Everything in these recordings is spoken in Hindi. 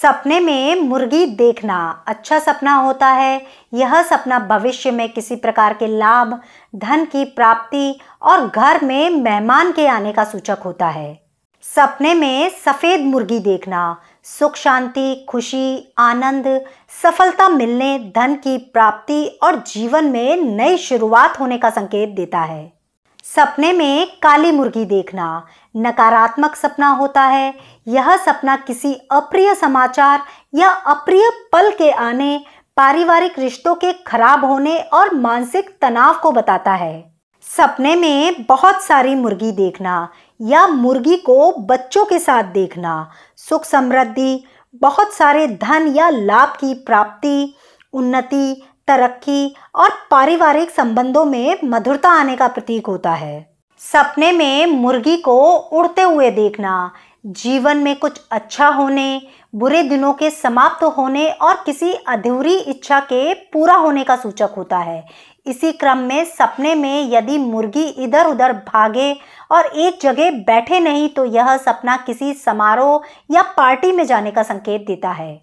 सपने में मुर्गी देखना अच्छा सपना होता है यह सपना भविष्य में किसी प्रकार के लाभ धन की प्राप्ति और घर में मेहमान के आने का सूचक होता है सपने में सफ़ेद मुर्गी देखना सुख शांति खुशी आनंद सफलता मिलने धन की प्राप्ति और जीवन में नई शुरुआत होने का संकेत देता है सपने में काली मुर्गी देखना नकारात्मक सपना होता है यह सपना किसी अप्रिय समाचार या अप्रिय पल के आने पारिवारिक रिश्तों के खराब होने और मानसिक तनाव को बताता है सपने में बहुत सारी मुर्गी देखना या मुर्गी को बच्चों के साथ देखना सुख समृद्धि बहुत सारे धन या लाभ की प्राप्ति उन्नति तरक्की और पारिवारिक संबंधों में मधुरता आने का प्रतीक होता है सपने में मुर्गी को उड़ते हुए देखना जीवन में कुछ अच्छा होने बुरे दिनों के समाप्त होने और किसी अधूरी इच्छा के पूरा होने का सूचक होता है इसी क्रम में सपने में यदि मुर्गी इधर उधर भागे और एक जगह बैठे नहीं तो यह सपना किसी समारोह या पार्टी में जाने का संकेत देता है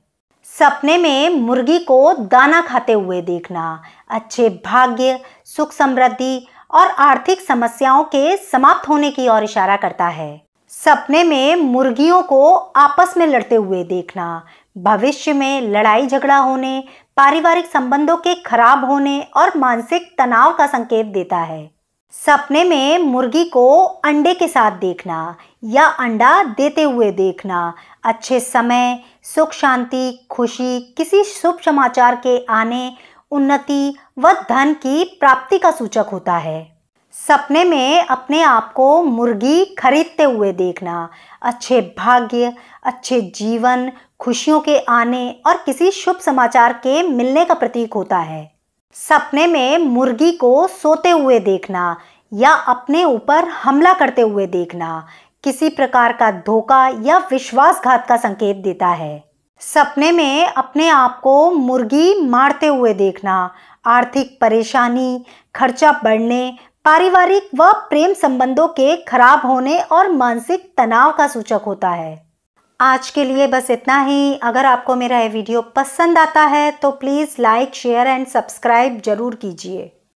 सपने में मुर्गी को दाना खाते हुए देखना अच्छे भाग्य सुख समृद्धि और आर्थिक समस्याओं के समाप्त होने की ओर इशारा करता है सपने में मुर्गियों को आपस में लड़ते हुए देखना भविष्य में लड़ाई झगड़ा होने पारिवारिक संबंधों के खराब होने और मानसिक तनाव का संकेत देता है सपने में मुर्गी को अंडे के साथ देखना या अंडा देते हुए देखना अच्छे समय सुख शांति खुशी किसी शुभ समाचार के आने उन्नति व धन की प्राप्ति का सूचक होता है सपने में अपने आप को मुर्गी खरीदते हुए देखना अच्छे भाग्य अच्छे जीवन खुशियों के आने और किसी शुभ समाचार के मिलने का प्रतीक होता है सपने में मुर्गी को सोते हुए देखना या अपने ऊपर हमला करते हुए देखना किसी प्रकार का धोखा या विश्वासघात का संकेत देता है सपने में अपने आप को मुर्गी मारते हुए देखना आर्थिक परेशानी खर्चा बढ़ने पारिवारिक व प्रेम संबंधों के खराब होने और मानसिक तनाव का सूचक होता है आज के लिए बस इतना ही अगर आपको मेरा यह वीडियो पसंद आता है तो please like share and subscribe जरूर कीजिए